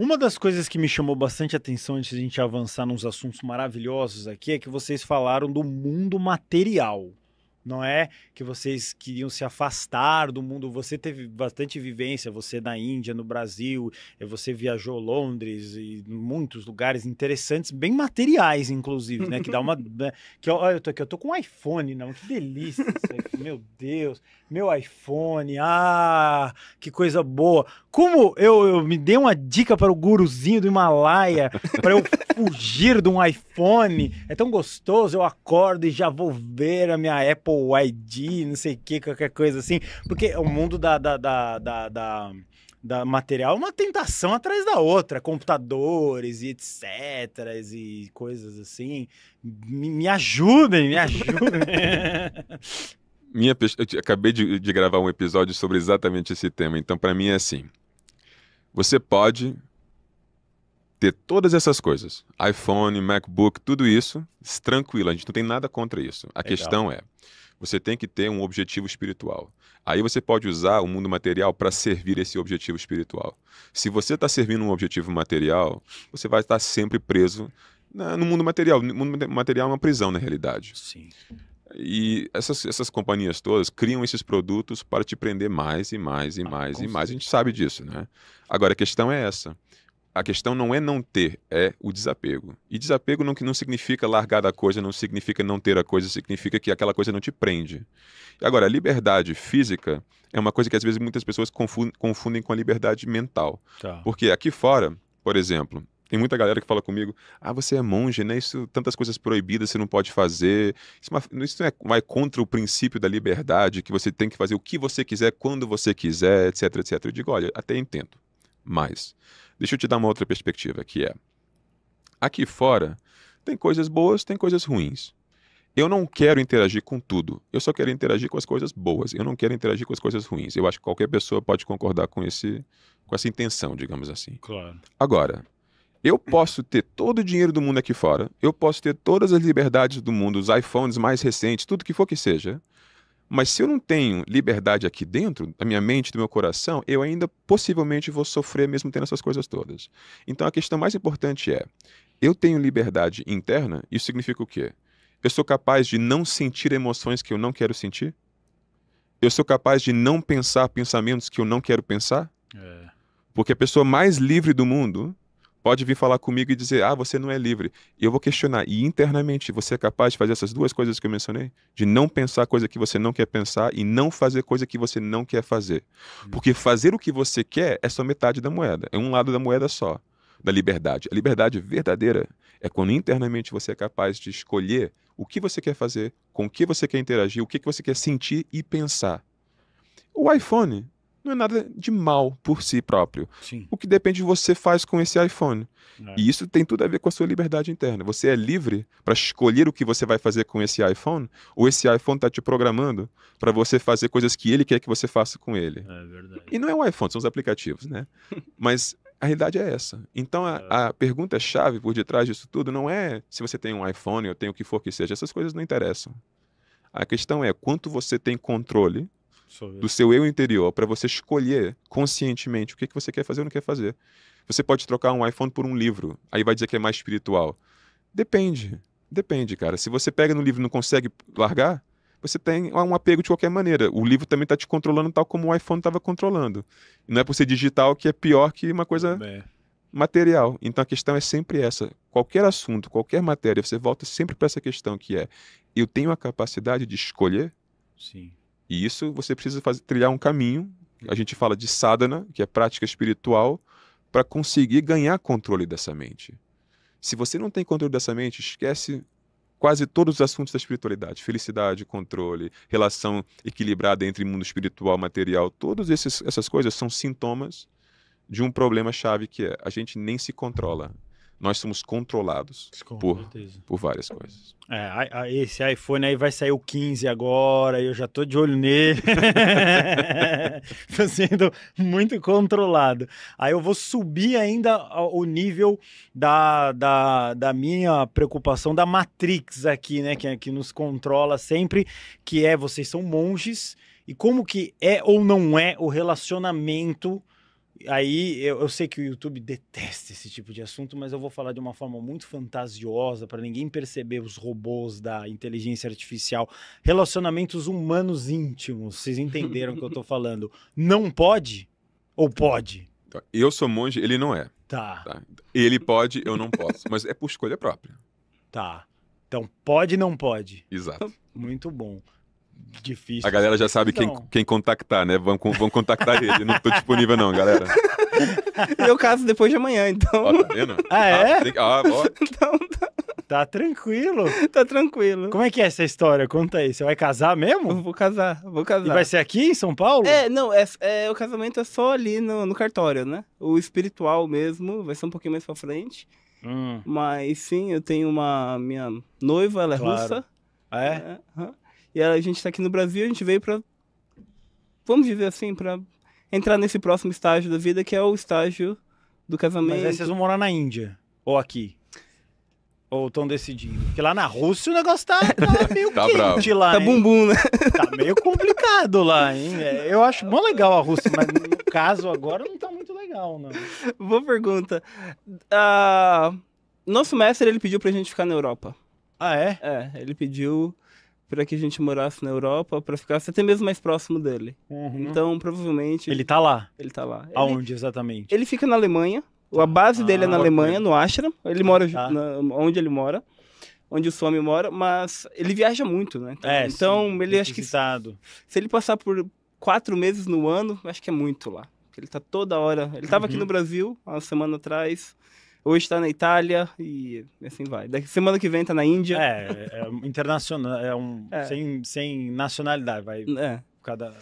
Uma das coisas que me chamou bastante atenção antes de a gente avançar nos assuntos maravilhosos aqui é que vocês falaram do mundo material. Não é que vocês queriam se afastar do mundo. Você teve bastante vivência, você na Índia, no Brasil, eh, você viajou Londres e muitos lugares interessantes, bem materiais, inclusive, né? Que dá uma. Né? que olha, eu tô aqui, eu tô com um iPhone, não. Que delícia Meu Deus, meu iPhone. Ah, que coisa boa. Como eu, eu me dei uma dica para o guruzinho do Himalaia para eu fugir de um iPhone. É tão gostoso, eu acordo e já vou ver a minha Apple o ID, não sei o que, qualquer coisa assim. Porque o mundo da, da, da, da, da da material é uma tentação atrás da outra, computadores e etc e coisas assim. Me, me ajudem, me ajudem. Minha, eu acabei de, de, gravar um episódio sobre exatamente esse tema, então para mim é assim: você pode ter todas essas coisas, iPhone, MacBook, tudo isso, tranquilo, a gente não tem nada contra isso. A Legal. questão é você tem que ter um objetivo espiritual. Aí você pode usar o mundo material para servir esse objetivo espiritual. Se você está servindo um objetivo material, você vai estar tá sempre preso na, no mundo material. O mundo material é uma prisão, na realidade. Sim. E essas, essas companhias todas criam esses produtos para te prender mais e mais e ah, mais ah, e mais. A gente sabe disso, né? Agora, a questão é essa a questão não é não ter, é o desapego. E desapego não, não significa largar da coisa, não significa não ter a coisa, significa que aquela coisa não te prende. Agora, a liberdade física é uma coisa que às vezes muitas pessoas confundem, com a liberdade mental. Tá. Porque aqui fora, por exemplo, tem muita galera que fala comigo: ah, você é monge, né? Isso, tantas coisas proibidas você não pode fazer. Isso, não é isso é, vai contra o princípio da liberdade, que você tem que fazer o que você quiser, quando você quiser, etc, etc. Eu digo: olha, até entendo. Mas Deixa eu te dar uma outra perspectiva, que é aqui fora tem coisas boas, tem coisas ruins. Eu não quero interagir com tudo. Eu só quero interagir com as coisas boas. Eu não quero interagir com as coisas ruins. Eu acho que qualquer pessoa pode concordar com esse com essa intenção, digamos assim. Claro. Agora, eu posso ter todo o dinheiro do mundo aqui fora, eu posso ter todas as liberdades do mundo, os iPhones mais recentes, tudo que for que seja. Mas se eu não tenho liberdade aqui dentro, da minha mente, do meu coração, eu ainda possivelmente vou sofrer mesmo tendo essas coisas todas. Então a questão mais importante é: eu tenho liberdade interna? Isso significa o quê? Eu sou capaz de não sentir emoções que eu não quero sentir? Eu sou capaz de não pensar pensamentos que eu não quero pensar? É. Porque a pessoa mais livre do mundo pode vir falar comigo e dizer, ah, você não é livre. E eu vou questionar. E internamente, você é capaz de fazer essas duas coisas que eu mencionei? De não pensar coisa que você não quer pensar e não fazer coisa que você não quer fazer. Hum. Porque fazer o que você quer é só metade da moeda. É um lado da moeda só, da liberdade. A liberdade verdadeira é quando internamente você é capaz de escolher o que você quer fazer, com o que você quer interagir, o que você quer sentir e pensar. O iPhone não é nada de mal por si próprio. Sim. O que depende de você faz com esse iPhone. É. E isso tem tudo a ver com a sua liberdade interna. Você é livre para escolher o que você vai fazer com esse iPhone, ou esse iPhone está te programando para você fazer coisas que ele quer que você faça com ele. É verdade. E não é o iPhone, são os aplicativos, né? Mas a realidade é essa. Então a, é. a pergunta-chave por detrás disso tudo não é se você tem um iPhone ou tem o que for que seja. Essas coisas não interessam. A questão é quanto você tem controle do seu eu interior para você escolher conscientemente o que, que você quer fazer ou não quer fazer. Você pode trocar um iPhone por um livro, aí vai dizer que é mais espiritual. Depende, depende, cara. Se você pega no livro e não consegue largar, você tem um apego de qualquer maneira. O livro também está te controlando tal como o iPhone estava controlando. E não é por ser digital que é pior que uma coisa é. material. Então a questão é sempre essa. Qualquer assunto, qualquer matéria, você volta sempre para essa questão que é: eu tenho a capacidade de escolher? Sim. E isso você precisa fazer, trilhar um caminho. A gente fala de sadhana, que é prática espiritual, para conseguir ganhar controle dessa mente. Se você não tem controle dessa mente, esquece quase todos os assuntos da espiritualidade: felicidade, controle, relação equilibrada entre mundo espiritual e material. Todas essas coisas são sintomas de um problema-chave que é a gente nem se controla nós somos controlados Com por, por várias coisas. É, esse iPhone aí vai sair o 15 agora, eu já tô de olho nele. tô sendo muito controlado. Aí eu vou subir ainda o nível da, da, da minha preocupação da Matrix aqui, né? Que, é, que nos controla sempre, que é vocês são monges, e como que é ou não é o relacionamento Aí eu, eu, sei que o YouTube detesta esse tipo de assunto, mas eu vou falar de uma forma muito fantasiosa para ninguém perceber os robôs da inteligência artificial. Relacionamentos humanos íntimos, vocês entenderam o que eu estou falando? Não pode ou pode? Tá, eu sou monge, ele não é. Tá. tá. Ele pode, eu não posso, mas é por escolha própria. Tá. Então pode, não pode. Exato. Muito bom. Difícil. A galera já assim. sabe quem, então. quem contactar, né? Vão, vão contactar ele. Não tô disponível, não, galera. Eu caso depois de amanhã, então. Ó, tá vendo? Ah, é? Ah, tem... ah, ó. Então, tá... tá tranquilo. tá tranquilo. Como é que é essa história? Conta aí. Você vai casar mesmo? Eu vou casar, vou casar. E vai ser aqui em São Paulo? É, não, é, é o casamento é só ali no, no cartório, né? O espiritual mesmo, vai ser um pouquinho mais pra frente. Hum. Mas sim, eu tenho uma. Minha noiva, ela é claro. russa. Ah, é? é uh -huh. E a gente está aqui no Brasil, a gente veio para, vamos dizer assim, para entrar nesse próximo estágio da vida, que é o estágio do casamento. Mas aí vocês vão morar na Índia? Ou aqui? Ou estão decidindo? Porque lá na Rússia o negócio tá, tá meio tá quente bravo. lá. Tá hein? bumbum, né? Tá meio complicado lá, hein? É, eu acho mó legal a Rússia, mas no caso agora não tá muito legal, não. Boa pergunta. Uh, nosso mestre, ele pediu pra gente ficar na Europa. Ah, é? É, ele pediu para que a gente morasse na Europa, para ficar até mesmo mais próximo dele. Uhum. Então, provavelmente. Ele tá lá. Ele tá lá. Aonde ele, exatamente? Ele fica na Alemanha. A base ah, dele é na ah, Alemanha, no Ashram. Ele mora tá. na, onde ele mora onde o Swami mora, mas ele viaja muito, né? É, então, é, então sim, ele acho que se ele passar por quatro meses no ano, acho que é muito lá. Ele tá toda hora. Ele estava uhum. aqui no Brasil há uma semana atrás. Hoje está na Itália e assim vai. Daqui, semana que vem está na Índia. É, é internacional, é um é. Sem, sem nacionalidade, vai. É. Cada,